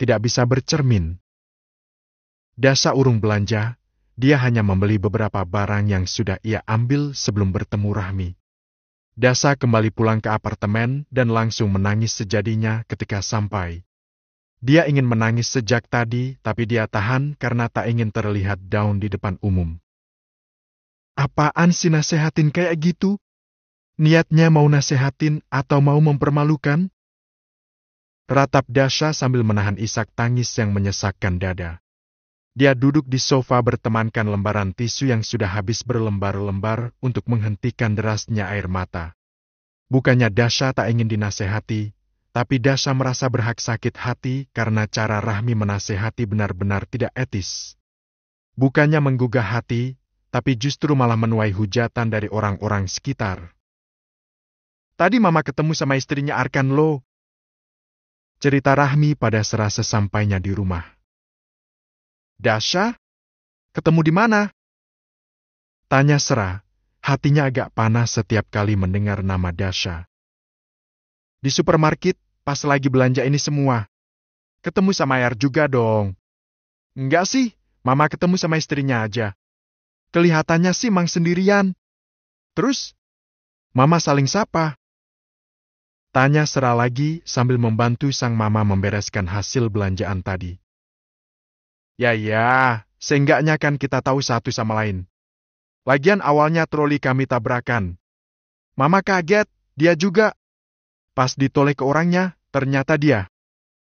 tidak bisa bercermin. Dasa urung belanja, dia hanya membeli beberapa barang yang sudah ia ambil sebelum bertemu Rahmi. Dasa kembali pulang ke apartemen dan langsung menangis sejadinya ketika sampai. Dia ingin menangis sejak tadi, tapi dia tahan karena tak ingin terlihat down di depan umum. Apaan sih nasehatin kayak gitu? Niatnya mau nasehatin atau mau mempermalukan? Ratap Dasha sambil menahan isak tangis yang menyesakkan dada. Dia duduk di sofa bertemankan lembaran tisu yang sudah habis berlembar-lembar untuk menghentikan derasnya air mata. Bukannya Dasha tak ingin dinasehati, tapi Dasha merasa berhak sakit hati karena cara Rahmi menasehati benar-benar tidak etis. Bukannya menggugah hati, tapi justru malah menuai hujatan dari orang-orang sekitar. Tadi mama ketemu sama istrinya Arkan lo, cerita Rahmi pada serasa sampainya di rumah. Dasha? Ketemu di mana? Tanya Sera, hatinya agak panas setiap kali mendengar nama Dasha. Di supermarket, pas lagi belanja ini semua. Ketemu sama Ayar juga dong. Enggak sih, mama ketemu sama istrinya aja. Kelihatannya sih mang sendirian. Terus, mama saling sapa. Tanya Sera lagi sambil membantu sang mama membereskan hasil belanjaan tadi. Ya ya, seenggaknya kan kita tahu satu sama lain. Lagian awalnya troli kami tabrakan. Mama kaget, dia juga. Pas ditoleh ke orangnya, ternyata dia.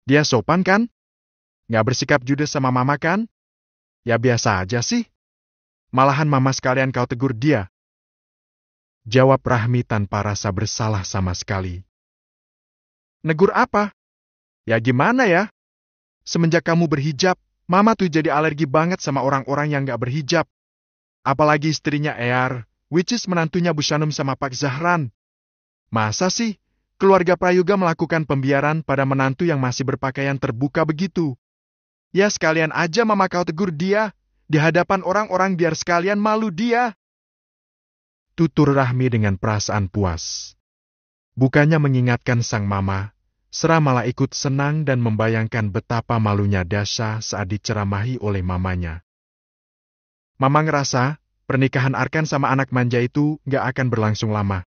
Dia sopan kan? Nggak bersikap judes sama mama kan? Ya biasa aja sih. Malahan mama sekalian kau tegur dia. Jawab Rahmi tanpa rasa bersalah sama sekali. Negur apa? Ya gimana ya? Semenjak kamu berhijab, mama tuh jadi alergi banget sama orang-orang yang gak berhijab. Apalagi istrinya Ear, which is menantunya busanum sama Pak Zahran. Masa sih, keluarga Prayuga melakukan pembiaran pada menantu yang masih berpakaian terbuka begitu? Ya sekalian aja mama kau tegur dia, di hadapan orang-orang biar sekalian malu dia. Tutur Rahmi dengan perasaan puas. Bukannya mengingatkan sang mama, Sera malah ikut senang dan membayangkan betapa malunya Dasha saat diceramahi oleh mamanya. Mama ngerasa, pernikahan Arkan sama anak manja itu gak akan berlangsung lama.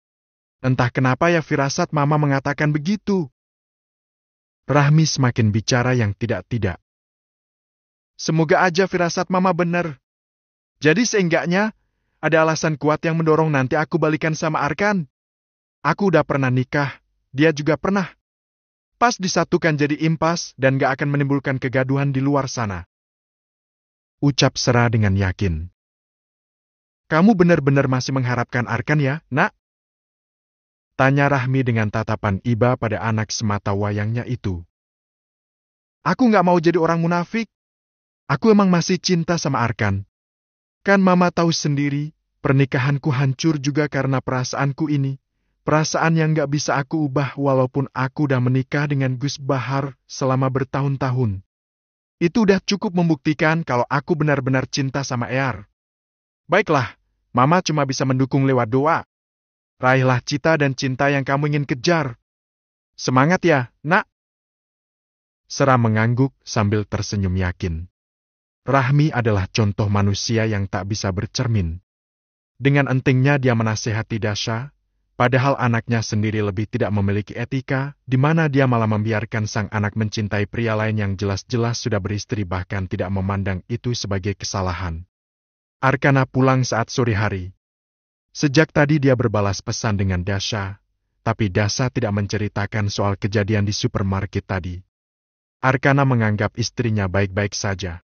Entah kenapa ya firasat mama mengatakan begitu. Rahmi semakin bicara yang tidak-tidak. Semoga aja firasat mama benar. Jadi seenggaknya, ada alasan kuat yang mendorong nanti aku balikan sama Arkan. Aku udah pernah nikah, dia juga pernah. Pas disatukan jadi impas dan gak akan menimbulkan kegaduhan di luar sana. Ucap Sera dengan yakin. Kamu benar-benar masih mengharapkan Arkan ya, nak? Tanya Rahmi dengan tatapan iba pada anak semata wayangnya itu. Aku gak mau jadi orang munafik. Aku emang masih cinta sama Arkan. Kan mama tahu sendiri, pernikahanku hancur juga karena perasaanku ini, Perasaan yang gak bisa aku ubah walaupun aku udah menikah dengan Gus Bahar selama bertahun-tahun. Itu udah cukup membuktikan kalau aku benar-benar cinta sama Ear. Baiklah, Mama cuma bisa mendukung lewat doa. Raihlah cita dan cinta yang kamu ingin kejar. Semangat ya, nak. Seram mengangguk sambil tersenyum yakin. Rahmi adalah contoh manusia yang tak bisa bercermin. Dengan entingnya dia menasehati Dasha, Padahal anaknya sendiri lebih tidak memiliki etika, di mana dia malah membiarkan sang anak mencintai pria lain yang jelas-jelas sudah beristri bahkan tidak memandang itu sebagai kesalahan. Arkana pulang saat sore hari. Sejak tadi dia berbalas pesan dengan Dasha, tapi Dasha tidak menceritakan soal kejadian di supermarket tadi. Arkana menganggap istrinya baik-baik saja.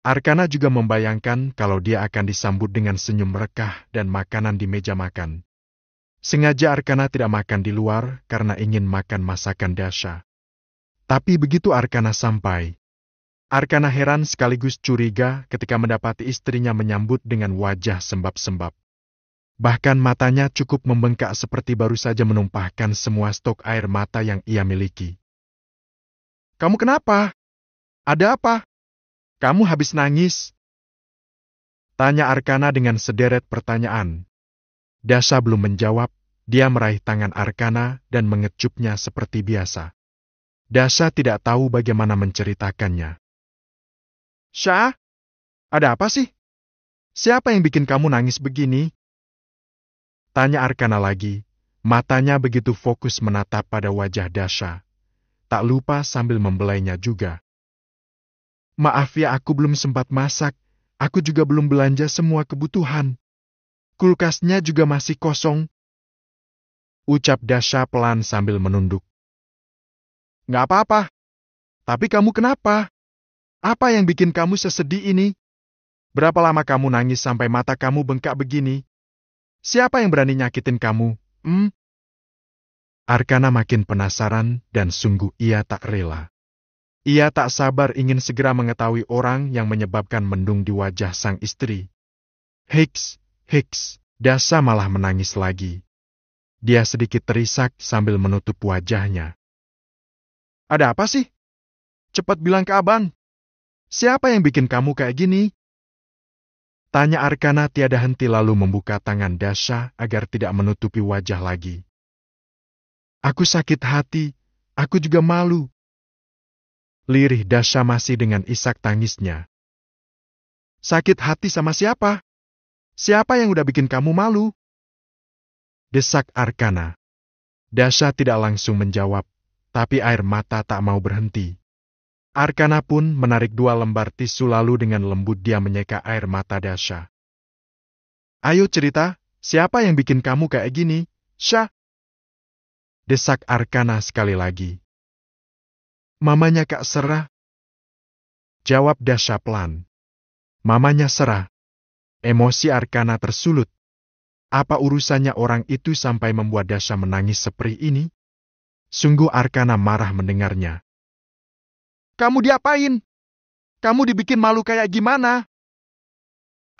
Arkana juga membayangkan kalau dia akan disambut dengan senyum rekah dan makanan di meja makan. Sengaja Arkana tidak makan di luar karena ingin makan masakan Dasha. Tapi begitu Arkana sampai, Arkana heran sekaligus curiga ketika mendapati istrinya menyambut dengan wajah sembab-sembab. Bahkan matanya cukup membengkak seperti baru saja menumpahkan semua stok air mata yang ia miliki. Kamu kenapa? Ada apa? Kamu habis nangis? Tanya Arkana dengan sederet pertanyaan, Dasa belum menjawab, dia meraih tangan Arkana dan mengecupnya seperti biasa. Dasa tidak tahu bagaimana menceritakannya. Syah, ada apa sih? Siapa yang bikin kamu nangis begini? Tanya Arkana lagi, matanya begitu fokus menatap pada wajah Dasha. Tak lupa sambil membelainya juga. Maaf ya aku belum sempat masak, aku juga belum belanja semua kebutuhan. Kulkasnya juga masih kosong. Ucap Dasha pelan sambil menunduk. Nggak apa-apa. Tapi kamu kenapa? Apa yang bikin kamu sesedih ini? Berapa lama kamu nangis sampai mata kamu bengkak begini? Siapa yang berani nyakitin kamu? Hmm? Arkana makin penasaran dan sungguh ia tak rela. Ia tak sabar ingin segera mengetahui orang yang menyebabkan mendung di wajah sang istri. Hicks, Hicks, Dasa malah menangis lagi. Dia sedikit terisak sambil menutup wajahnya. Ada apa sih? Cepat bilang ke Aban. Siapa yang bikin kamu kayak gini? Tanya Arkana tiada henti lalu membuka tangan Dasha agar tidak menutupi wajah lagi. Aku sakit hati, aku juga malu. Lirih Dasha masih dengan isak tangisnya. Sakit hati sama siapa? Siapa yang udah bikin kamu malu? Desak Arkana. Dasha tidak langsung menjawab, tapi air mata tak mau berhenti. Arkana pun menarik dua lembar tisu lalu dengan lembut dia menyeka air mata Dasha. Ayo cerita, siapa yang bikin kamu kayak gini, Syah? Desak Arkana sekali lagi. Mamanya Kak Serah. Jawab Dasha pelan. Mamanya Serah. Emosi Arkana tersulut. Apa urusannya orang itu sampai membuat Dasha menangis seperti ini? Sungguh Arkana marah mendengarnya. Kamu diapain? Kamu dibikin malu kayak gimana?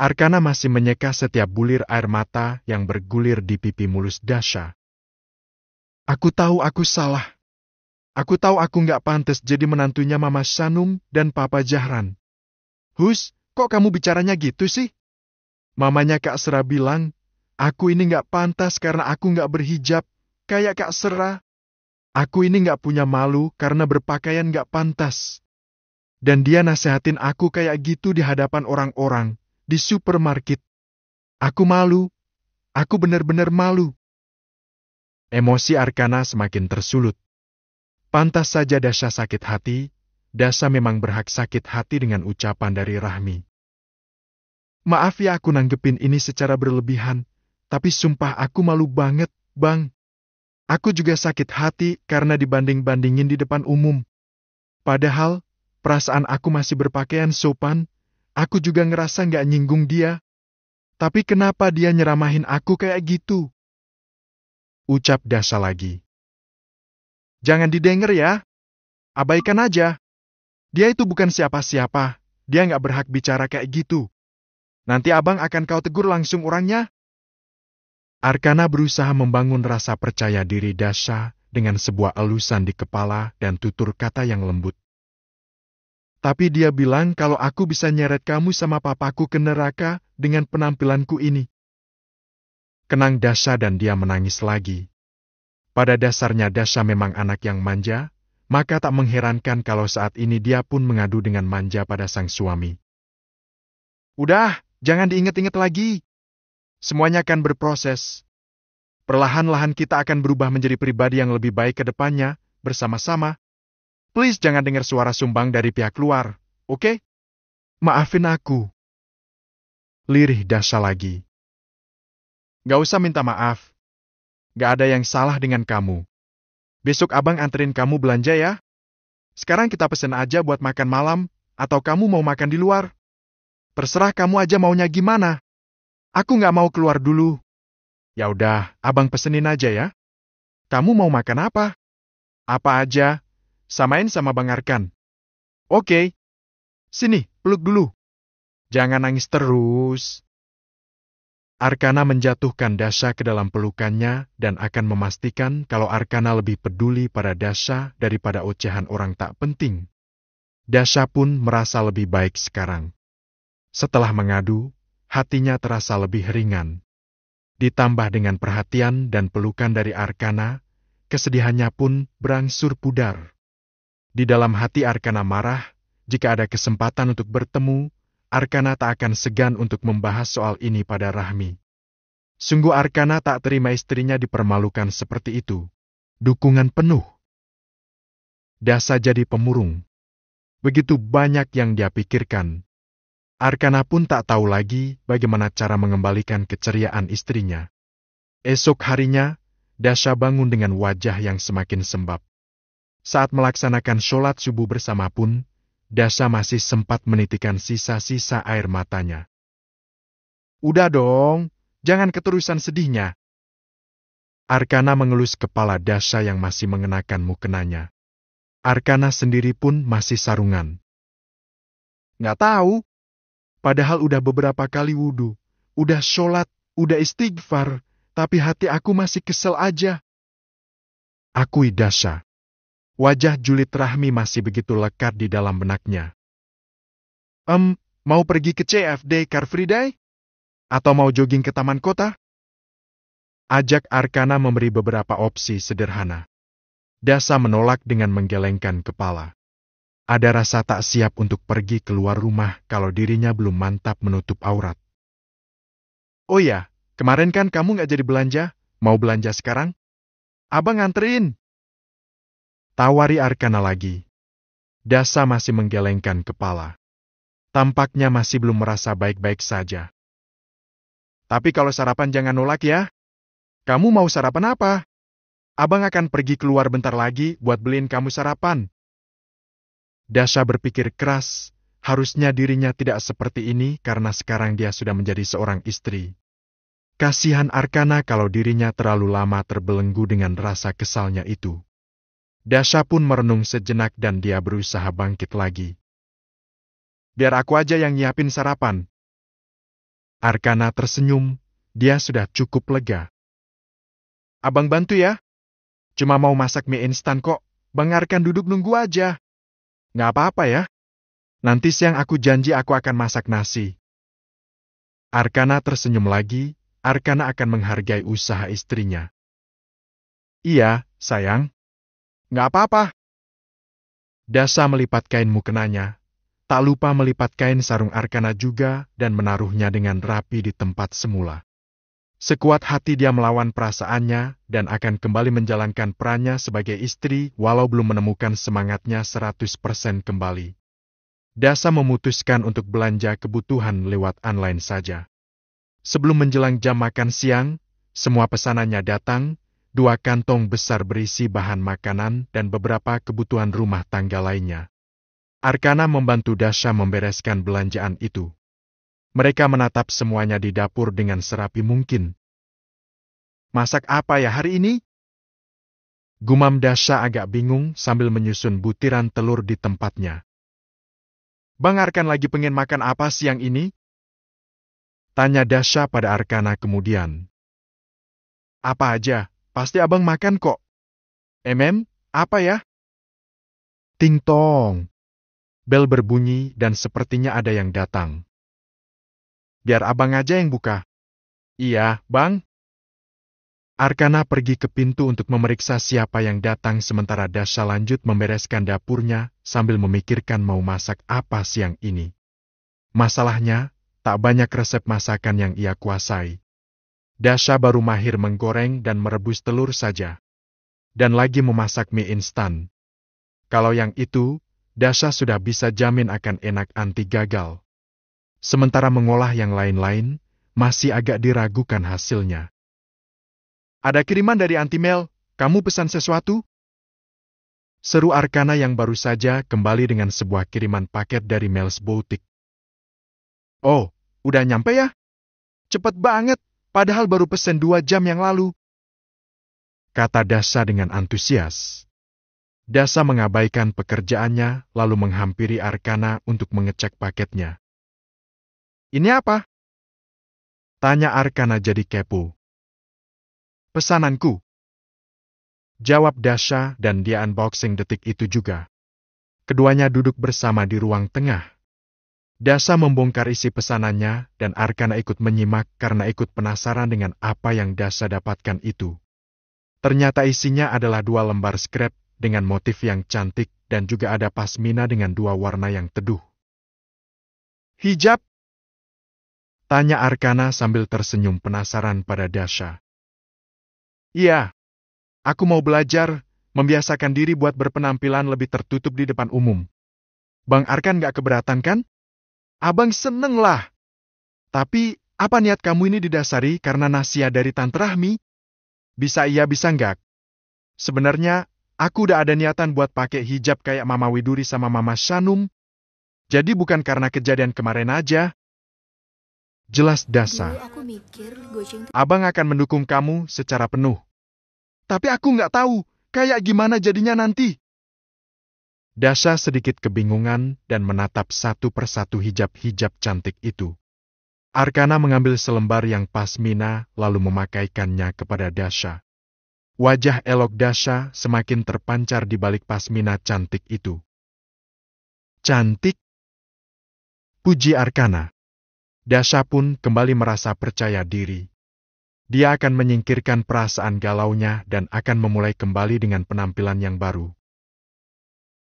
Arkana masih menyeka setiap bulir air mata yang bergulir di pipi mulus Dasha. Aku tahu aku salah. Aku tahu aku nggak pantas jadi menantunya Mama Sanum dan Papa Jahran. Hus, kok kamu bicaranya gitu sih? Mamanya Kak Sera bilang, aku ini nggak pantas karena aku nggak berhijab, kayak Kak Sera. Aku ini nggak punya malu karena berpakaian nggak pantas. Dan dia nasehatin aku kayak gitu di hadapan orang-orang, di supermarket. Aku malu. Aku benar-benar malu. Emosi Arkana semakin tersulut. Pantas saja Dasha sakit hati, Dasha memang berhak sakit hati dengan ucapan dari Rahmi. Maaf ya aku nanggepin ini secara berlebihan, tapi sumpah aku malu banget, bang. Aku juga sakit hati karena dibanding-bandingin di depan umum. Padahal, perasaan aku masih berpakaian sopan, aku juga ngerasa nggak nyinggung dia. Tapi kenapa dia nyeramahin aku kayak gitu? Ucap Dasa lagi. Jangan didengar ya. Abaikan aja. Dia itu bukan siapa-siapa, dia nggak berhak bicara kayak gitu. Nanti abang akan kau tegur langsung orangnya. Arkana berusaha membangun rasa percaya diri Dasha dengan sebuah elusan di kepala dan tutur kata yang lembut. Tapi dia bilang kalau aku bisa nyeret kamu sama papaku ke neraka dengan penampilanku ini. Kenang Dasha dan dia menangis lagi. Pada dasarnya Dasha memang anak yang manja, maka tak mengherankan kalau saat ini dia pun mengadu dengan manja pada sang suami. Udah, Jangan diingat-ingat lagi. Semuanya akan berproses. Perlahan-lahan kita akan berubah menjadi pribadi yang lebih baik ke depannya, bersama-sama. Please jangan dengar suara sumbang dari pihak luar, oke? Okay? Maafin aku. Lirih dasa lagi. Gak usah minta maaf. Gak ada yang salah dengan kamu. Besok abang anterin kamu belanja ya. Sekarang kita pesen aja buat makan malam, atau kamu mau makan di luar? Terserah kamu aja maunya gimana. Aku nggak mau keluar dulu. Ya udah, abang pesenin aja ya. Kamu mau makan apa? Apa aja? Samain sama Bang Arkan. Oke. Sini, peluk dulu. Jangan nangis terus. Arkana menjatuhkan Dasha ke dalam pelukannya dan akan memastikan kalau Arkana lebih peduli pada Dasha daripada ocehan orang tak penting. Dasha pun merasa lebih baik sekarang. Setelah mengadu, hatinya terasa lebih ringan. Ditambah dengan perhatian dan pelukan dari Arkana, kesedihannya pun berangsur pudar. Di dalam hati Arkana marah, jika ada kesempatan untuk bertemu, Arkana tak akan segan untuk membahas soal ini pada Rahmi. Sungguh Arkana tak terima istrinya dipermalukan seperti itu. Dukungan penuh. Dasa jadi pemurung. Begitu banyak yang dia pikirkan. Arkana pun tak tahu lagi bagaimana cara mengembalikan keceriaan istrinya. Esok harinya, Dasha bangun dengan wajah yang semakin sembab. Saat melaksanakan sholat subuh bersama pun, Dasha masih sempat menitikan sisa-sisa air matanya. Udah dong, jangan keterusan sedihnya. Arkana mengelus kepala Dasha yang masih mengenakan mukenanya. Arkana sendiri pun masih sarungan. Nggak tahu, Padahal udah beberapa kali wudhu, udah sholat, udah istighfar, tapi hati aku masih kesel aja. Aku idasa. Wajah Julit Rahmi masih begitu lekat di dalam benaknya. Em, mau pergi ke CFD Car Free Day? Atau mau jogging ke taman kota? Ajak Arkana memberi beberapa opsi sederhana. Dasa menolak dengan menggelengkan kepala. Ada rasa tak siap untuk pergi keluar rumah kalau dirinya belum mantap menutup aurat. Oh ya, kemarin kan kamu nggak jadi belanja? Mau belanja sekarang? Abang nganterin. Tawari Arkana lagi. Dasa masih menggelengkan kepala. Tampaknya masih belum merasa baik-baik saja. Tapi kalau sarapan jangan nolak ya. Kamu mau sarapan apa? Abang akan pergi keluar bentar lagi buat beliin kamu sarapan. Dasha berpikir keras, harusnya dirinya tidak seperti ini karena sekarang dia sudah menjadi seorang istri. Kasihan Arkana kalau dirinya terlalu lama terbelenggu dengan rasa kesalnya itu. Dasha pun merenung sejenak dan dia berusaha bangkit lagi. Biar aku aja yang nyiapin sarapan. Arkana tersenyum, dia sudah cukup lega. Abang bantu ya. Cuma mau masak mie instan kok, Bang Arkan duduk nunggu aja. Nggak apa-apa ya. Nanti siang aku janji aku akan masak nasi. Arkana tersenyum lagi, Arkana akan menghargai usaha istrinya. Iya, sayang. Nggak apa-apa. Dasa melipat kain mukenanya, tak lupa melipat kain sarung Arkana juga dan menaruhnya dengan rapi di tempat semula. Sekuat hati dia melawan perasaannya dan akan kembali menjalankan perannya sebagai istri walau belum menemukan semangatnya 100% kembali. Dasa memutuskan untuk belanja kebutuhan lewat online saja. Sebelum menjelang jam makan siang, semua pesanannya datang, dua kantong besar berisi bahan makanan dan beberapa kebutuhan rumah tangga lainnya. Arkana membantu Dasha membereskan belanjaan itu. Mereka menatap semuanya di dapur dengan serapi mungkin. Masak apa ya hari ini? Gumam Dasha agak bingung sambil menyusun butiran telur di tempatnya. Bang Arkan lagi pengen makan apa siang ini? Tanya Dasha pada Arkana kemudian. Apa aja, pasti abang makan kok. Emem, apa ya? Ting tong. Bel berbunyi dan sepertinya ada yang datang. Biar abang aja yang buka. Iya, bang. Arkana pergi ke pintu untuk memeriksa siapa yang datang sementara Dasha lanjut membereskan dapurnya sambil memikirkan mau masak apa siang ini. Masalahnya, tak banyak resep masakan yang ia kuasai. Dasha baru mahir menggoreng dan merebus telur saja. Dan lagi memasak mie instan. Kalau yang itu, Dasha sudah bisa jamin akan enak anti gagal sementara mengolah yang lain-lain masih agak diragukan hasilnya. Ada kiriman dari Antimel, kamu pesan sesuatu? Seru Arkana yang baru saja kembali dengan sebuah kiriman paket dari Mel's Boutique. Oh, udah nyampe ya? Cepet banget, padahal baru pesen dua jam yang lalu. Kata Dasa dengan antusias. Dasa mengabaikan pekerjaannya lalu menghampiri Arkana untuk mengecek paketnya. Ini apa? Tanya Arkana jadi kepo. Pesananku. Jawab Dasha dan dia unboxing detik itu juga. Keduanya duduk bersama di ruang tengah. Dasha membongkar isi pesanannya dan Arkana ikut menyimak karena ikut penasaran dengan apa yang Dasha dapatkan itu. Ternyata isinya adalah dua lembar scrap dengan motif yang cantik dan juga ada pasmina dengan dua warna yang teduh. Hijab Tanya Arkana sambil tersenyum penasaran pada Dasha. Iya, aku mau belajar, membiasakan diri buat berpenampilan lebih tertutup di depan umum. Bang Arkan gak keberatan kan? Abang seneng lah. Tapi, apa niat kamu ini didasari karena nasia dari Tante Rahmi? Bisa iya bisa enggak? Sebenarnya, aku udah ada niatan buat pakai hijab kayak Mama Widuri sama Mama Shanum. Jadi bukan karena kejadian kemarin aja, jelas Dasha. Abang akan mendukung kamu secara penuh. Tapi aku nggak tahu kayak gimana jadinya nanti. Dasha sedikit kebingungan dan menatap satu persatu hijab-hijab cantik itu. Arkana mengambil selembar yang pasmina lalu memakaikannya kepada Dasha. Wajah elok Dasha semakin terpancar di balik pasmina cantik itu. Cantik? Puji Arkana. Dasha pun kembali merasa percaya diri. Dia akan menyingkirkan perasaan galaunya dan akan memulai kembali dengan penampilan yang baru.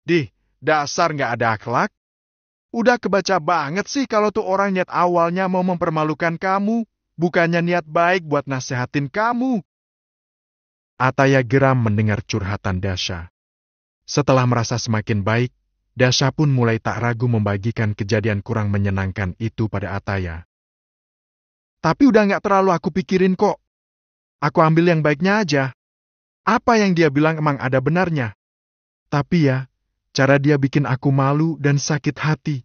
Dih, dasar nggak ada akhlak? Udah kebaca banget sih kalau tuh orang niat awalnya mau mempermalukan kamu, bukannya niat baik buat nasehatin kamu. Ataya geram mendengar curhatan Dasha. Setelah merasa semakin baik, Dasa pun mulai tak ragu membagikan kejadian kurang menyenangkan itu pada Ataya. Tapi udah nggak terlalu aku pikirin kok. Aku ambil yang baiknya aja. Apa yang dia bilang emang ada benarnya. Tapi ya, cara dia bikin aku malu dan sakit hati.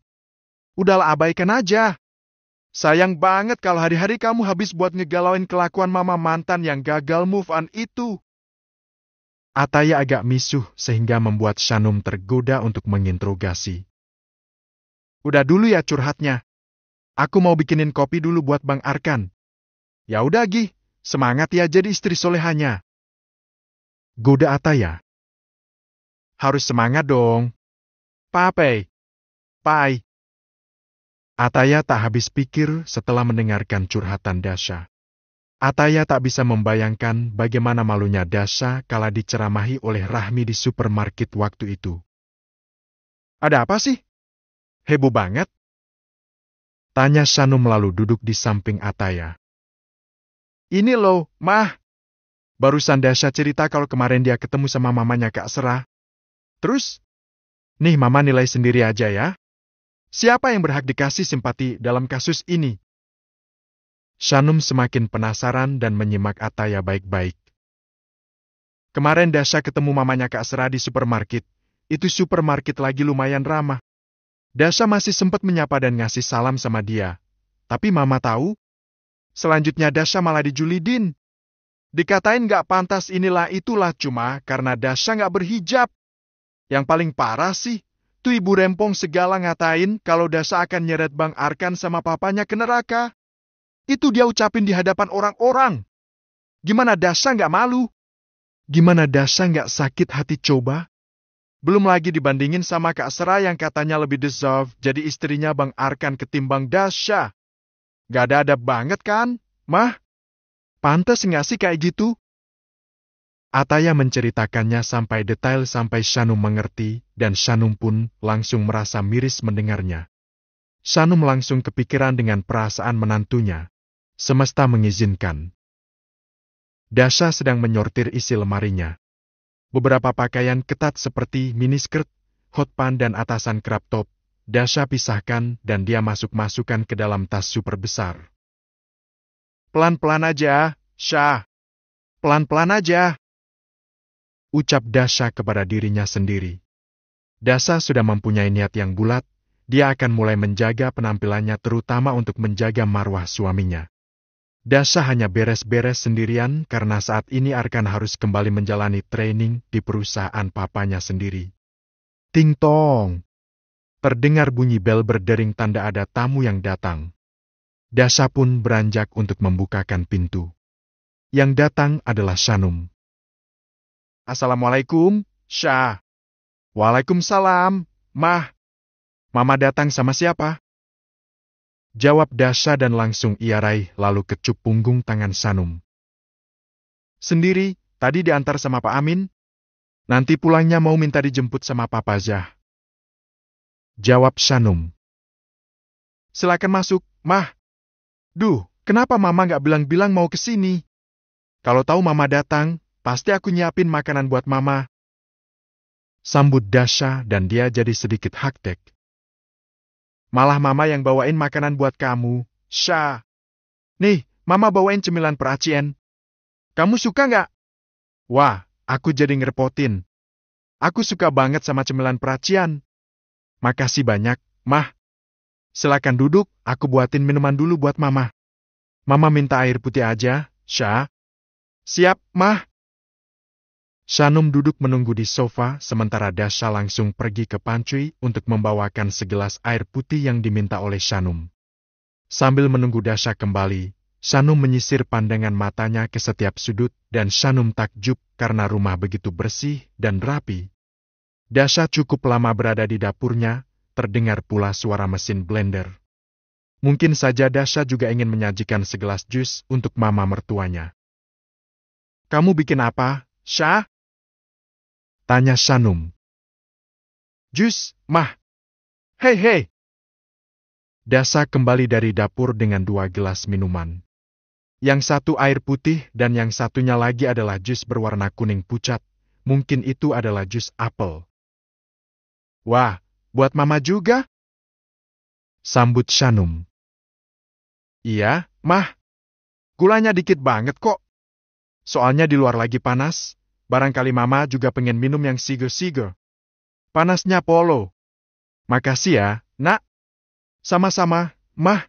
Udahlah abaikan aja. Sayang banget kalau hari-hari kamu habis buat ngegalauin kelakuan mama mantan yang gagal move on itu. Ataya agak misuh sehingga membuat Shanum tergoda untuk menginterogasi. Udah dulu ya curhatnya. Aku mau bikinin kopi dulu buat Bang Arkan. Ya udah Gi, semangat ya jadi istri solehannya. Goda Ataya. Harus semangat dong. Pape. Pai. Ataya tak habis pikir setelah mendengarkan curhatan Dasha. Ataya tak bisa membayangkan bagaimana malunya Dasha kala diceramahi oleh Rahmi di supermarket waktu itu. Ada apa sih? Heboh banget. Tanya Sanu lalu duduk di samping Ataya. Ini loh, Mah. Barusan Dasha cerita kalau kemarin dia ketemu sama mamanya Kak Serah. Terus? Nih mama nilai sendiri aja ya. Siapa yang berhak dikasih simpati dalam kasus ini? Shanum semakin penasaran dan menyimak Ataya baik-baik. Kemarin Dasha ketemu mamanya Kak Sera di supermarket. Itu supermarket lagi lumayan ramah. Dasha masih sempat menyapa dan ngasih salam sama dia. Tapi mama tahu? Selanjutnya Dasha malah dijulidin. Dikatain gak pantas inilah itulah cuma karena Dasha gak berhijab. Yang paling parah sih, tuh ibu rempong segala ngatain kalau Dasha akan nyeret Bang Arkan sama papanya ke neraka. Itu dia ucapin di hadapan orang-orang. Gimana dasa nggak malu? Gimana dasa nggak sakit hati coba? Belum lagi dibandingin sama Kak Sera yang katanya lebih deserve jadi istrinya Bang Arkan ketimbang Dasha. Gak ada-ada banget kan, mah? Pantes nggak sih kayak gitu? Ataya menceritakannya sampai detail sampai Shanum mengerti dan Shanum pun langsung merasa miris mendengarnya. Shanum langsung kepikiran dengan perasaan menantunya. Semesta mengizinkan. Dasha sedang menyortir isi lemarinya. Beberapa pakaian ketat seperti miniskirt, hotpan dan atasan crop top, Dasha pisahkan dan dia masuk-masukkan ke dalam tas super besar. Pelan-pelan aja, Shah. Pelan-pelan aja. Ucap Dasha kepada dirinya sendiri. Dasha sudah mempunyai niat yang bulat, dia akan mulai menjaga penampilannya terutama untuk menjaga marwah suaminya. Dasha hanya beres-beres sendirian karena saat ini Arkan harus kembali menjalani training di perusahaan papanya sendiri. Ting tong! Terdengar bunyi bel berdering tanda ada tamu yang datang. Dasha pun beranjak untuk membukakan pintu. Yang datang adalah Shanum. Assalamualaikum, Syah. Waalaikumsalam, Mah. Mama datang sama siapa? Jawab Dasha dan langsung ia raih lalu kecup punggung tangan Sanum. Sendiri, tadi diantar sama Pak Amin? Nanti pulangnya mau minta dijemput sama Papa Zah. Jawab Sanum. Silakan masuk, Mah. Duh, kenapa Mama nggak bilang-bilang mau ke sini? Kalau tahu Mama datang, pasti aku nyiapin makanan buat Mama, sambut Dasha dan dia jadi sedikit haktek. Malah mama yang bawain makanan buat kamu. Sya. Nih, mama bawain cemilan peracian. Kamu suka nggak? Wah, aku jadi ngerepotin. Aku suka banget sama cemilan peracian. Makasih banyak, mah. Silakan duduk, aku buatin minuman dulu buat mama. Mama minta air putih aja, Sya. Siap, mah. Shanum duduk menunggu di sofa sementara Dasha langsung pergi ke pancui untuk membawakan segelas air putih yang diminta oleh Shanum. Sambil menunggu Dasha kembali, Shanum menyisir pandangan matanya ke setiap sudut dan Shanum takjub karena rumah begitu bersih dan rapi. Dasha cukup lama berada di dapurnya, terdengar pula suara mesin blender. Mungkin saja Dasha juga ingin menyajikan segelas jus untuk mama mertuanya. Kamu bikin apa, Syah? Tanya Sanum. Jus, mah. Hei, hei. Dasa kembali dari dapur dengan dua gelas minuman. Yang satu air putih dan yang satunya lagi adalah jus berwarna kuning pucat. Mungkin itu adalah jus apel. Wah, buat mama juga? Sambut Shanum. Iya, mah. Gulanya dikit banget kok. Soalnya di luar lagi panas, barangkali mama juga pengen minum yang siger-siger. Panasnya polo. Makasih ya, nak. Sama-sama, mah.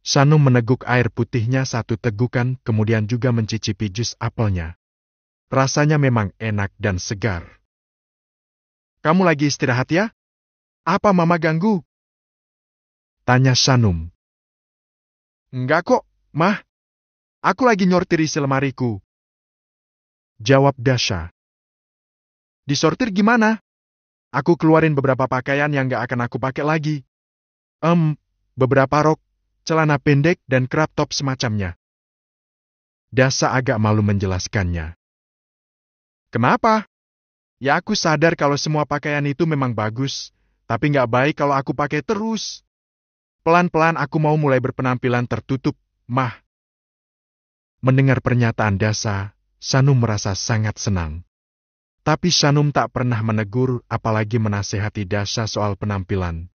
Sanu meneguk air putihnya satu tegukan kemudian juga mencicipi jus apelnya. Rasanya memang enak dan segar. Kamu lagi istirahat ya? Apa mama ganggu? Tanya Sanum. Enggak kok, mah. Aku lagi nyortiri selemariku. Jawab Dasha. Disortir gimana? Aku keluarin beberapa pakaian yang gak akan aku pakai lagi. Em, um, beberapa rok, celana pendek, dan crop top semacamnya. Dasha agak malu menjelaskannya. Kenapa? Ya aku sadar kalau semua pakaian itu memang bagus, tapi gak baik kalau aku pakai terus. Pelan-pelan aku mau mulai berpenampilan tertutup, mah. Mendengar pernyataan Dasa, Sanum merasa sangat senang. Tapi Sanum tak pernah menegur apalagi menasehati Dasha soal penampilan.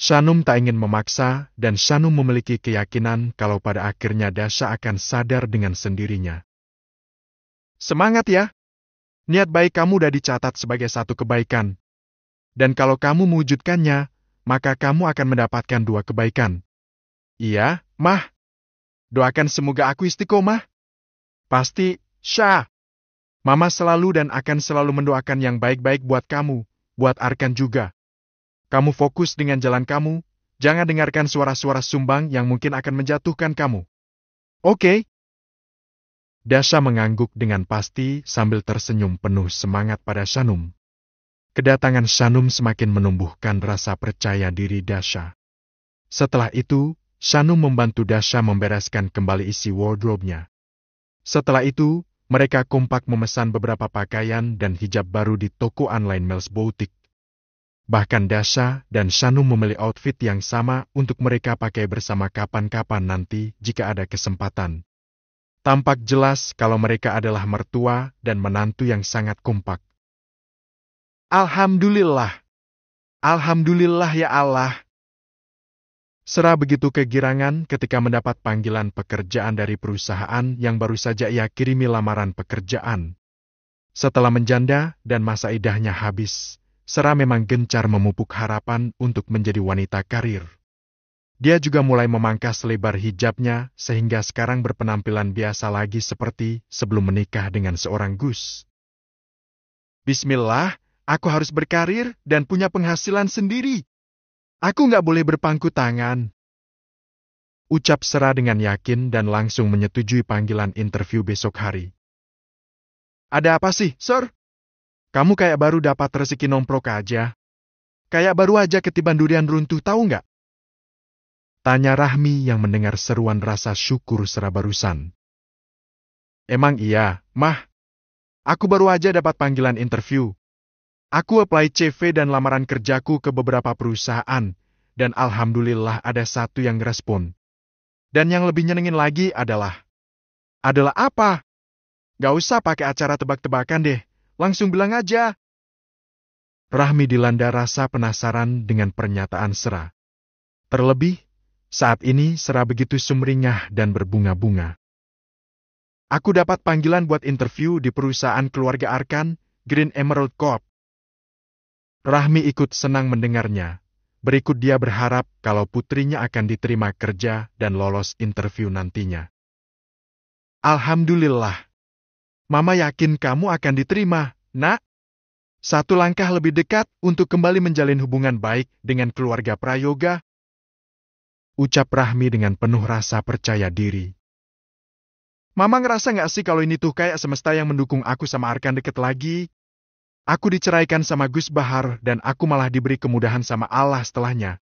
Sanum tak ingin memaksa dan Sanum memiliki keyakinan kalau pada akhirnya Dasha akan sadar dengan sendirinya. Semangat ya! Niat baik kamu udah dicatat sebagai satu kebaikan. Dan kalau kamu mewujudkannya, maka kamu akan mendapatkan dua kebaikan. Iya, Mah. Doakan semoga aku istiqomah. Pasti Syah! Mama selalu dan akan selalu mendoakan yang baik-baik buat kamu, buat Arkan juga. Kamu fokus dengan jalan kamu, jangan dengarkan suara-suara sumbang yang mungkin akan menjatuhkan kamu. Oke? Okay. Dasha mengangguk dengan pasti sambil tersenyum penuh semangat pada Shanum. Kedatangan Shanum semakin menumbuhkan rasa percaya diri Dasha. Setelah itu, Shanum membantu Dasha membereskan kembali isi wardrobe-nya. Setelah itu, mereka kompak memesan beberapa pakaian dan hijab baru di toko online Mel's Boutique. Bahkan Dasha dan Shanu memilih outfit yang sama untuk mereka pakai bersama kapan-kapan nanti jika ada kesempatan. Tampak jelas kalau mereka adalah mertua dan menantu yang sangat kompak. Alhamdulillah. Alhamdulillah ya Allah, Serah begitu kegirangan ketika mendapat panggilan pekerjaan dari perusahaan yang baru saja ia kirimi lamaran pekerjaan. Setelah menjanda dan masa idahnya habis, Serah memang gencar memupuk harapan untuk menjadi wanita karir. Dia juga mulai memangkas lebar hijabnya sehingga sekarang berpenampilan biasa lagi seperti sebelum menikah dengan seorang Gus. Bismillah, aku harus berkarir dan punya penghasilan sendiri, Aku nggak boleh berpangku tangan. Ucap Sera dengan yakin dan langsung menyetujui panggilan interview besok hari. Ada apa sih, Sir? Kamu kayak baru dapat rezeki nomprok aja. Kayak baru aja ketiban durian runtuh tahu nggak? Tanya Rahmi yang mendengar seruan rasa syukur Sera barusan. Emang iya, Mah. Aku baru aja dapat panggilan interview. Aku apply CV dan lamaran kerjaku ke beberapa perusahaan, dan alhamdulillah ada satu yang respon. Dan yang lebih nyenengin lagi adalah... Adalah apa? Gak usah pakai acara tebak-tebakan deh, langsung bilang aja. Rahmi dilanda rasa penasaran dengan pernyataan Sera. Terlebih, saat ini Sera begitu sumringah dan berbunga-bunga. Aku dapat panggilan buat interview di perusahaan keluarga Arkan, Green Emerald Corp. Rahmi ikut senang mendengarnya. Berikut dia berharap kalau putrinya akan diterima kerja dan lolos interview nantinya. Alhamdulillah. Mama yakin kamu akan diterima, nak. Satu langkah lebih dekat untuk kembali menjalin hubungan baik dengan keluarga Prayoga. Ucap Rahmi dengan penuh rasa percaya diri. Mama ngerasa nggak sih kalau ini tuh kayak semesta yang mendukung aku sama Arkan deket lagi? Aku diceraikan sama Gus Bahar dan aku malah diberi kemudahan sama Allah setelahnya.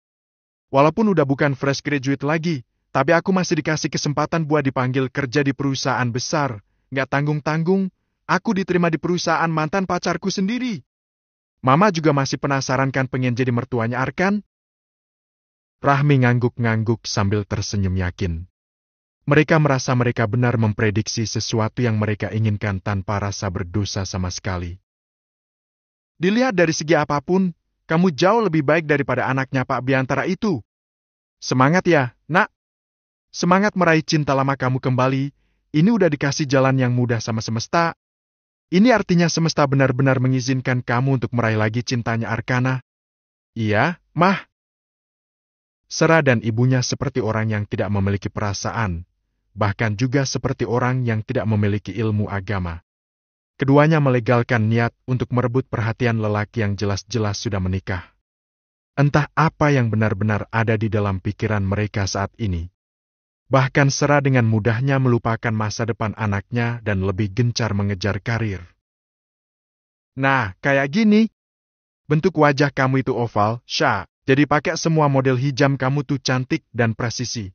Walaupun udah bukan fresh graduate lagi, tapi aku masih dikasih kesempatan buat dipanggil kerja di perusahaan besar. Nggak tanggung-tanggung, aku diterima di perusahaan mantan pacarku sendiri. Mama juga masih penasaran kan pengen jadi mertuanya Arkan? Rahmi ngangguk-ngangguk sambil tersenyum yakin. Mereka merasa mereka benar memprediksi sesuatu yang mereka inginkan tanpa rasa berdosa sama sekali. Dilihat dari segi apapun, kamu jauh lebih baik daripada anaknya Pak Biantara itu. Semangat ya, nak. Semangat meraih cinta lama kamu kembali, ini udah dikasih jalan yang mudah sama semesta. Ini artinya semesta benar-benar mengizinkan kamu untuk meraih lagi cintanya Arkana. Iya, mah. Sera dan ibunya seperti orang yang tidak memiliki perasaan, bahkan juga seperti orang yang tidak memiliki ilmu agama. Keduanya melegalkan niat untuk merebut perhatian lelaki yang jelas-jelas sudah menikah. Entah apa yang benar-benar ada di dalam pikiran mereka saat ini. Bahkan serah dengan mudahnya melupakan masa depan anaknya dan lebih gencar mengejar karir. Nah, kayak gini. Bentuk wajah kamu itu oval, Sya. Jadi pakai semua model hijam kamu tuh cantik dan presisi.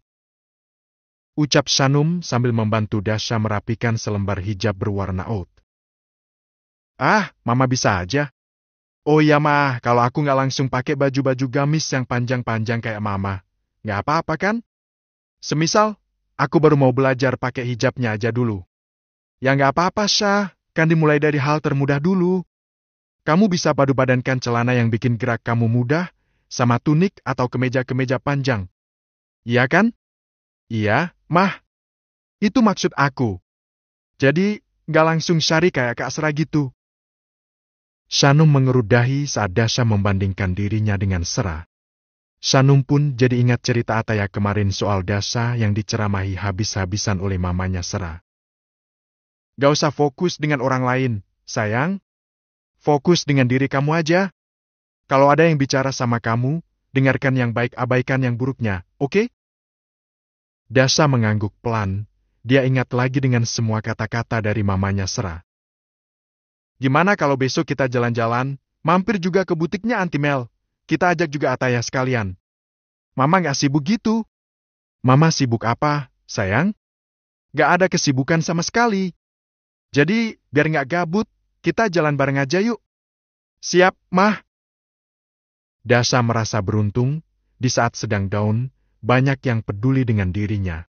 Ucap Shanum sambil membantu Dasha merapikan selembar hijab berwarna oud. Ah, mama bisa aja. Oh iya mah, kalau aku nggak langsung pakai baju-baju gamis yang panjang-panjang kayak mama. Nggak apa-apa kan? Semisal, aku baru mau belajar pakai hijabnya aja dulu. Ya nggak apa-apa, Syah. Kan dimulai dari hal termudah dulu. Kamu bisa padu-badankan celana yang bikin gerak kamu mudah, sama tunik atau kemeja-kemeja panjang. Iya kan? Iya, mah. Itu maksud aku. Jadi, nggak langsung syari kayak Kak Sera gitu. Sanum mengerudahi saat Dasha membandingkan dirinya dengan Sera. Sanum pun jadi ingat cerita Ataya kemarin soal Dasha yang diceramahi habis-habisan oleh mamanya Sera. Gak usah fokus dengan orang lain, sayang. Fokus dengan diri kamu aja. Kalau ada yang bicara sama kamu, dengarkan yang baik abaikan yang buruknya, oke? Okay? Dasha mengangguk pelan. Dia ingat lagi dengan semua kata-kata dari mamanya Sera. Gimana kalau besok kita jalan-jalan, mampir juga ke butiknya Antimel. Kita ajak juga Ataya sekalian. Mama nggak sibuk gitu. Mama sibuk apa, sayang? Gak ada kesibukan sama sekali. Jadi, biar nggak gabut, kita jalan bareng aja yuk. Siap, mah. Dasa merasa beruntung, di saat sedang down, banyak yang peduli dengan dirinya.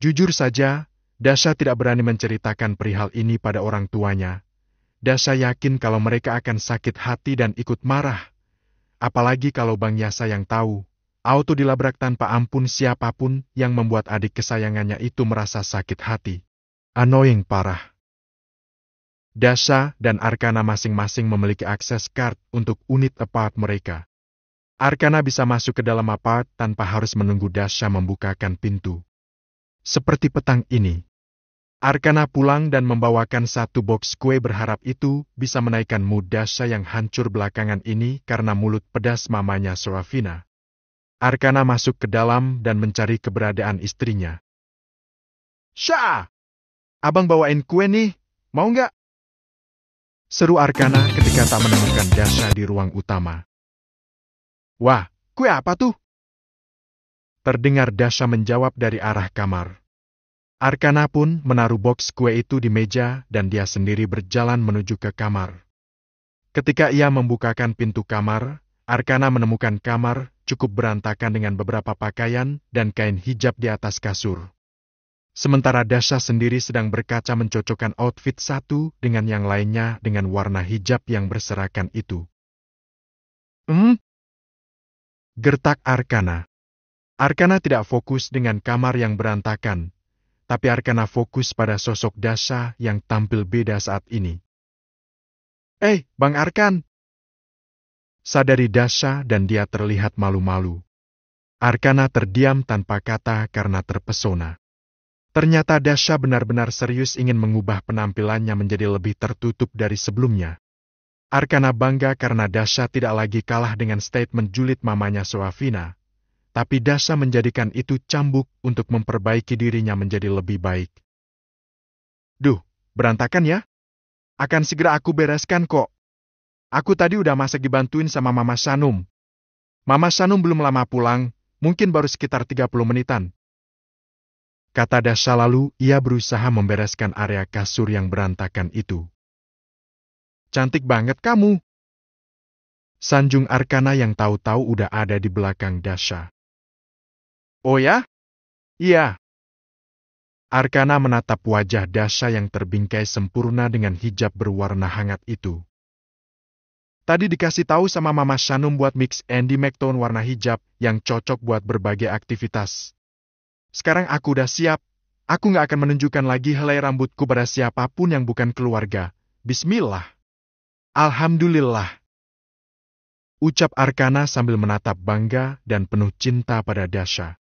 Jujur saja, Dasha tidak berani menceritakan perihal ini pada orang tuanya, Dasha yakin kalau mereka akan sakit hati dan ikut marah. Apalagi kalau Bang Yasa yang tahu, auto dilabrak tanpa ampun siapapun yang membuat adik kesayangannya itu merasa sakit hati. Annoying parah. Dasha dan Arkana masing-masing memiliki akses card untuk unit apart mereka. Arkana bisa masuk ke dalam apart tanpa harus menunggu Dasha membukakan pintu. Seperti petang ini, Arkana pulang dan membawakan satu box kue berharap itu bisa menaikkan mood Dasha yang hancur belakangan ini karena mulut pedas mamanya Serafina. Arkana masuk ke dalam dan mencari keberadaan istrinya. Sha, Abang bawain kue nih, mau nggak? Seru Arkana ketika tak menemukan Dasha di ruang utama. Wah, kue apa tuh? Terdengar Dasha menjawab dari arah kamar. Arkana pun menaruh box kue itu di meja dan dia sendiri berjalan menuju ke kamar. Ketika ia membukakan pintu kamar, Arkana menemukan kamar cukup berantakan dengan beberapa pakaian dan kain hijab di atas kasur. Sementara Dasha sendiri sedang berkaca mencocokkan outfit satu dengan yang lainnya dengan warna hijab yang berserakan itu. Hmm? Gertak Arkana. Arkana tidak fokus dengan kamar yang berantakan, tapi Arkana fokus pada sosok Dasha yang tampil beda saat ini. Eh, hey, Bang Arkan! Sadari Dasha dan dia terlihat malu-malu. Arkana terdiam tanpa kata karena terpesona. Ternyata Dasha benar-benar serius ingin mengubah penampilannya menjadi lebih tertutup dari sebelumnya. Arkana bangga karena Dasha tidak lagi kalah dengan statement julid mamanya Soavina tapi Dasa menjadikan itu cambuk untuk memperbaiki dirinya menjadi lebih baik. Duh, berantakan ya? Akan segera aku bereskan kok. Aku tadi udah masak dibantuin sama Mama Sanum. Mama Sanum belum lama pulang, mungkin baru sekitar 30 menitan. Kata Dasa lalu, ia berusaha membereskan area kasur yang berantakan itu. Cantik banget kamu, Sanjung Arkana yang tahu-tahu udah ada di belakang Dasha. Oh ya? Iya. Arkana menatap wajah Dasha yang terbingkai sempurna dengan hijab berwarna hangat itu. Tadi dikasih tahu sama Mama Shanum buat mix Andy McTone warna hijab yang cocok buat berbagai aktivitas. Sekarang aku udah siap. Aku nggak akan menunjukkan lagi helai rambutku pada siapapun yang bukan keluarga. Bismillah. Alhamdulillah. Ucap Arkana sambil menatap bangga dan penuh cinta pada Dasha.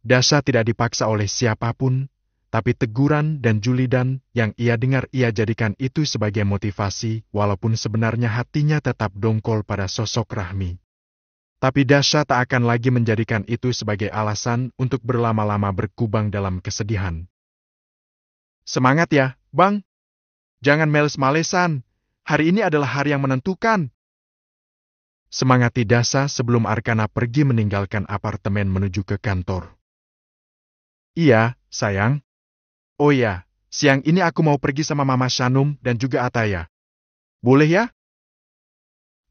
Dasa tidak dipaksa oleh siapapun, tapi teguran dan julidan yang ia dengar ia jadikan itu sebagai motivasi walaupun sebenarnya hatinya tetap dongkol pada sosok Rahmi. Tapi Dasha tak akan lagi menjadikan itu sebagai alasan untuk berlama-lama berkubang dalam kesedihan. Semangat ya, Bang! Jangan males-malesan. Hari ini adalah hari yang menentukan. Semangati Dasha sebelum Arkana pergi meninggalkan apartemen menuju ke kantor. Iya, sayang. Oh ya, siang ini aku mau pergi sama Mama Shanum dan juga Ataya. Boleh ya?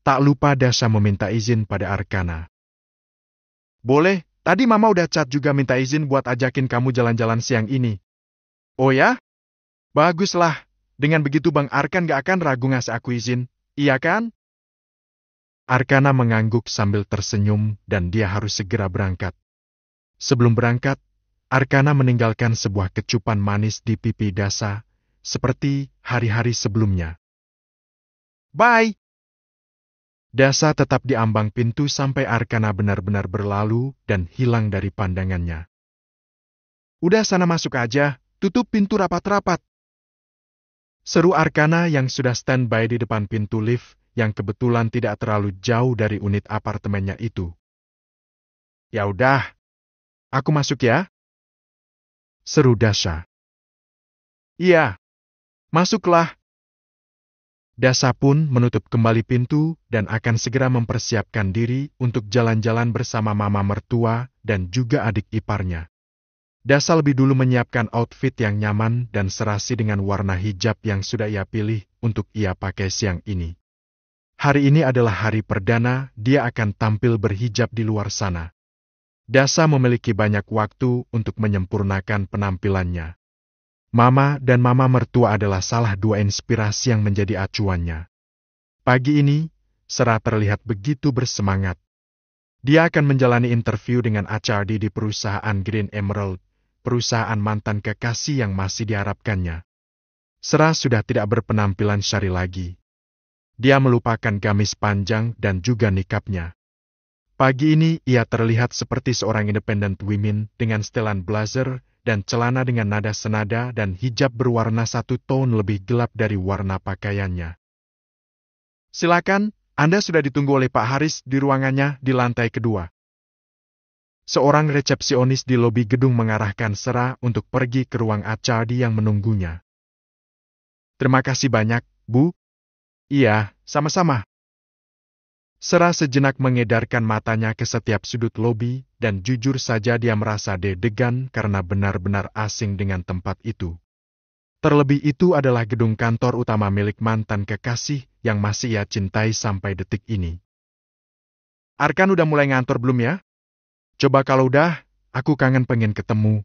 Tak lupa Dasha meminta izin pada Arkana. Boleh, tadi Mama udah cat juga minta izin buat ajakin kamu jalan-jalan siang ini. Oh ya? Baguslah, dengan begitu Bang Arkan gak akan ragu ngasih aku izin, iya kan? Arkana mengangguk sambil tersenyum dan dia harus segera berangkat. Sebelum berangkat, Arkana meninggalkan sebuah kecupan manis di pipi Dasa, seperti hari-hari sebelumnya. Bye! Dasa tetap di ambang pintu sampai Arkana benar-benar berlalu dan hilang dari pandangannya. Udah sana masuk aja, tutup pintu rapat-rapat. Seru Arkana yang sudah standby di depan pintu lift yang kebetulan tidak terlalu jauh dari unit apartemennya itu. Ya udah, aku masuk ya. Seru Dasa. Iya. Masuklah. Dasa pun menutup kembali pintu dan akan segera mempersiapkan diri untuk jalan-jalan bersama mama mertua dan juga adik iparnya. Dasa lebih dulu menyiapkan outfit yang nyaman dan serasi dengan warna hijab yang sudah ia pilih untuk ia pakai siang ini. Hari ini adalah hari perdana dia akan tampil berhijab di luar sana. Dasa memiliki banyak waktu untuk menyempurnakan penampilannya. Mama dan mama mertua adalah salah dua inspirasi yang menjadi acuannya. Pagi ini, Sera terlihat begitu bersemangat. Dia akan menjalani interview dengan HRD di perusahaan Green Emerald, perusahaan mantan kekasih yang masih diharapkannya. Sera sudah tidak berpenampilan syari lagi. Dia melupakan gamis panjang dan juga nikapnya. Pagi ini ia terlihat seperti seorang independent women dengan setelan blazer dan celana dengan nada senada dan hijab berwarna satu tone lebih gelap dari warna pakaiannya. Silakan, Anda sudah ditunggu oleh Pak Haris di ruangannya di lantai kedua. Seorang resepsionis di lobi gedung mengarahkan Sera untuk pergi ke ruang Acadi yang menunggunya. Terima kasih banyak, Bu. Iya, sama-sama, Sera sejenak mengedarkan matanya ke setiap sudut lobi, dan jujur saja dia merasa deg-degan karena benar-benar asing dengan tempat itu. Terlebih itu adalah gedung kantor utama milik mantan kekasih yang masih ia cintai sampai detik ini. Arkan udah mulai ngantor belum ya? Coba kalau udah, aku kangen pengen ketemu.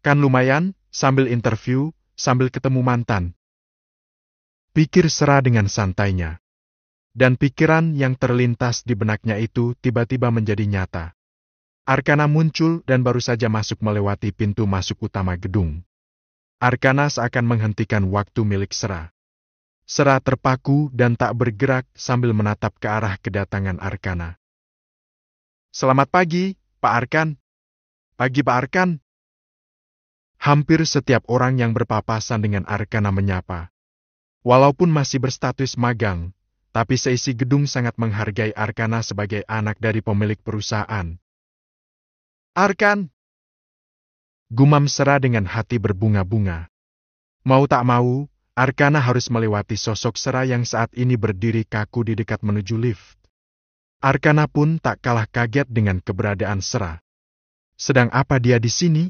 Kan lumayan, sambil interview, sambil ketemu mantan. Pikir Serah dengan santainya. Dan pikiran yang terlintas di benaknya itu tiba-tiba menjadi nyata. Arkana muncul dan baru saja masuk melewati pintu masuk utama gedung. Arkana seakan menghentikan waktu milik Sera. Sera terpaku dan tak bergerak sambil menatap ke arah kedatangan Arkana. Selamat pagi, Pak Arkan. Pagi Pak Arkan. Hampir setiap orang yang berpapasan dengan Arkana menyapa. Walaupun masih berstatus magang, tapi seisi gedung sangat menghargai Arkana sebagai anak dari pemilik perusahaan. Arkan! Gumam Serah dengan hati berbunga-bunga. Mau tak mau, Arkana harus melewati sosok Serah yang saat ini berdiri kaku di dekat menuju lift. Arkana pun tak kalah kaget dengan keberadaan Sera. Sedang apa dia di sini?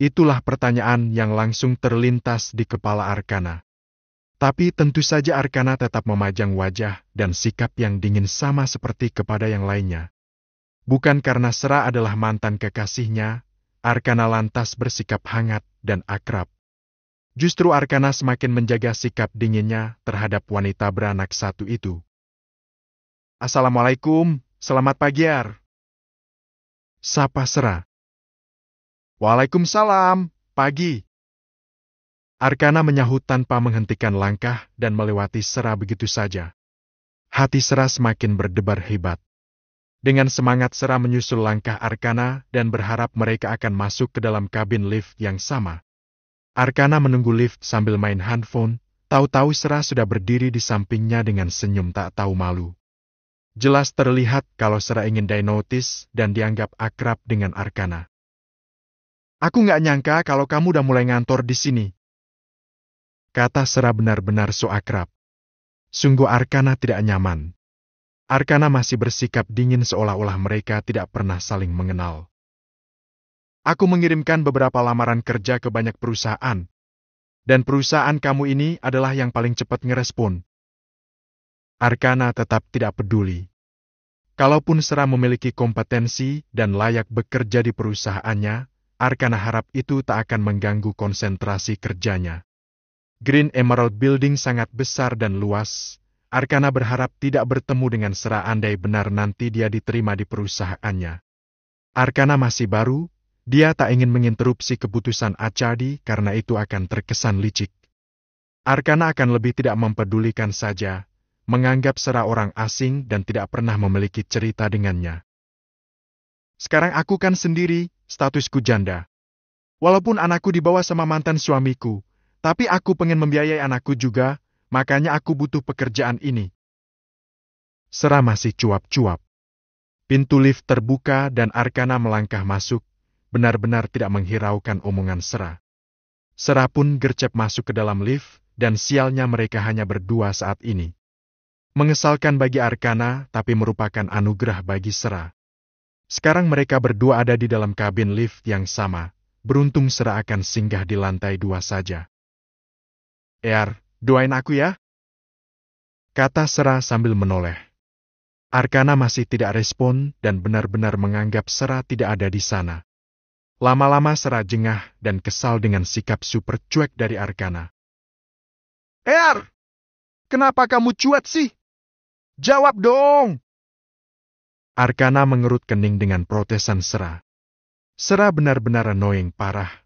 Itulah pertanyaan yang langsung terlintas di kepala Arkana. Tapi tentu saja Arkana tetap memajang wajah dan sikap yang dingin sama seperti kepada yang lainnya. Bukan karena Sera adalah mantan kekasihnya, Arkana lantas bersikap hangat dan akrab. Justru Arkana semakin menjaga sikap dinginnya terhadap wanita beranak satu itu. Assalamualaikum, selamat pagi Ar. Sapa Sera. Waalaikumsalam, pagi. Arkana menyahut tanpa menghentikan langkah dan melewati Sera begitu saja. Hati Sera semakin berdebar hebat. Dengan semangat Sera menyusul langkah Arkana dan berharap mereka akan masuk ke dalam kabin lift yang sama. Arkana menunggu lift sambil main handphone, tahu-tahu Sera sudah berdiri di sampingnya dengan senyum tak tahu malu. Jelas terlihat kalau Sera ingin dinotis dan dianggap akrab dengan Arkana. Aku nggak nyangka kalau kamu udah mulai ngantor di sini, kata Sera benar-benar so akrab. Sungguh Arkana tidak nyaman. Arkana masih bersikap dingin seolah-olah mereka tidak pernah saling mengenal. Aku mengirimkan beberapa lamaran kerja ke banyak perusahaan, dan perusahaan kamu ini adalah yang paling cepat ngerespon. Arkana tetap tidak peduli. Kalaupun Sera memiliki kompetensi dan layak bekerja di perusahaannya, Arkana harap itu tak akan mengganggu konsentrasi kerjanya. Green Emerald Building sangat besar dan luas. Arkana berharap tidak bertemu dengan Sera andai benar nanti dia diterima di perusahaannya. Arkana masih baru, dia tak ingin menginterupsi keputusan Acadi karena itu akan terkesan licik. Arkana akan lebih tidak mempedulikan saja, menganggap Sera orang asing dan tidak pernah memiliki cerita dengannya. Sekarang aku kan sendiri, statusku janda. Walaupun anakku dibawa sama mantan suamiku, tapi aku pengen membiayai anakku juga, makanya aku butuh pekerjaan ini. Sera masih cuap-cuap. Pintu lift terbuka dan Arkana melangkah masuk, benar-benar tidak menghiraukan omongan Sera. Sera pun gercep masuk ke dalam lift, dan sialnya mereka hanya berdua saat ini. Mengesalkan bagi Arkana, tapi merupakan anugerah bagi Sera. Sekarang mereka berdua ada di dalam kabin lift yang sama, beruntung Sera akan singgah di lantai dua saja. Er, doain aku ya. Kata Sera sambil menoleh. Arkana masih tidak respon dan benar-benar menganggap Sera tidak ada di sana. Lama-lama Sera jengah dan kesal dengan sikap super cuek dari Arkana. Er, kenapa kamu cuat sih? Jawab dong! Arkana mengerut kening dengan protesan Sera. Sera benar-benar annoying parah